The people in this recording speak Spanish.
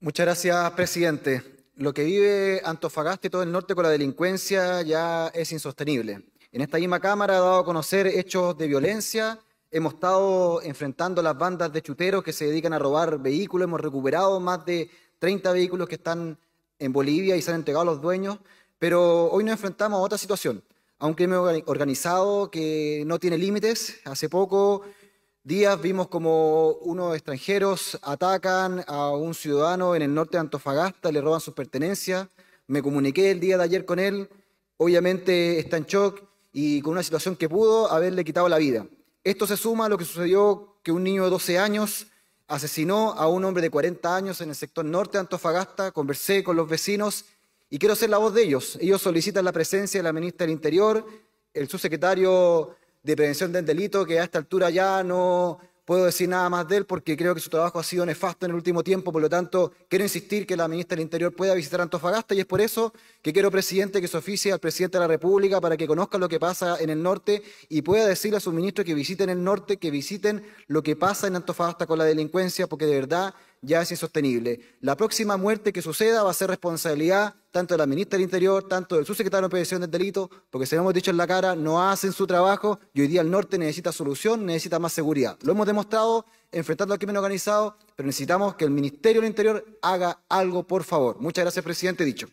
Muchas gracias, presidente. Lo que vive Antofagasta y todo el norte con la delincuencia ya es insostenible. En esta misma Cámara ha dado a conocer hechos de violencia. Hemos estado enfrentando las bandas de chuteros que se dedican a robar vehículos. Hemos recuperado más de 30 vehículos que están en Bolivia y se han entregado a los dueños. Pero hoy nos enfrentamos a otra situación, a un crimen organizado que no tiene límites. Hace poco días vimos como unos extranjeros atacan a un ciudadano en el norte de Antofagasta, le roban sus pertenencias. Me comuniqué el día de ayer con él, obviamente está en shock y con una situación que pudo haberle quitado la vida. Esto se suma a lo que sucedió que un niño de 12 años asesinó a un hombre de 40 años en el sector norte de Antofagasta. Conversé con los vecinos y quiero ser la voz de ellos. Ellos solicitan la presencia de la ministra del Interior, el subsecretario de prevención del delito, que a esta altura ya no puedo decir nada más de él porque creo que su trabajo ha sido nefasto en el último tiempo, por lo tanto quiero insistir que la ministra del Interior pueda visitar Antofagasta y es por eso que quiero, presidente, que se oficie al presidente de la República para que conozca lo que pasa en el norte y pueda decirle a su ministro que visiten el norte, que visiten lo que pasa en Antofagasta con la delincuencia, porque de verdad ya es insostenible. La próxima muerte que suceda va a ser responsabilidad tanto de la ministra del Interior, tanto del subsecretario de prevención del delito, porque se lo hemos dicho en la cara, no hacen su trabajo y hoy día el norte necesita solución, necesita más seguridad. Lo hemos demostrado enfrentando al crimen organizado, pero necesitamos que el Ministerio del Interior haga algo, por favor. Muchas gracias, presidente. Dicho.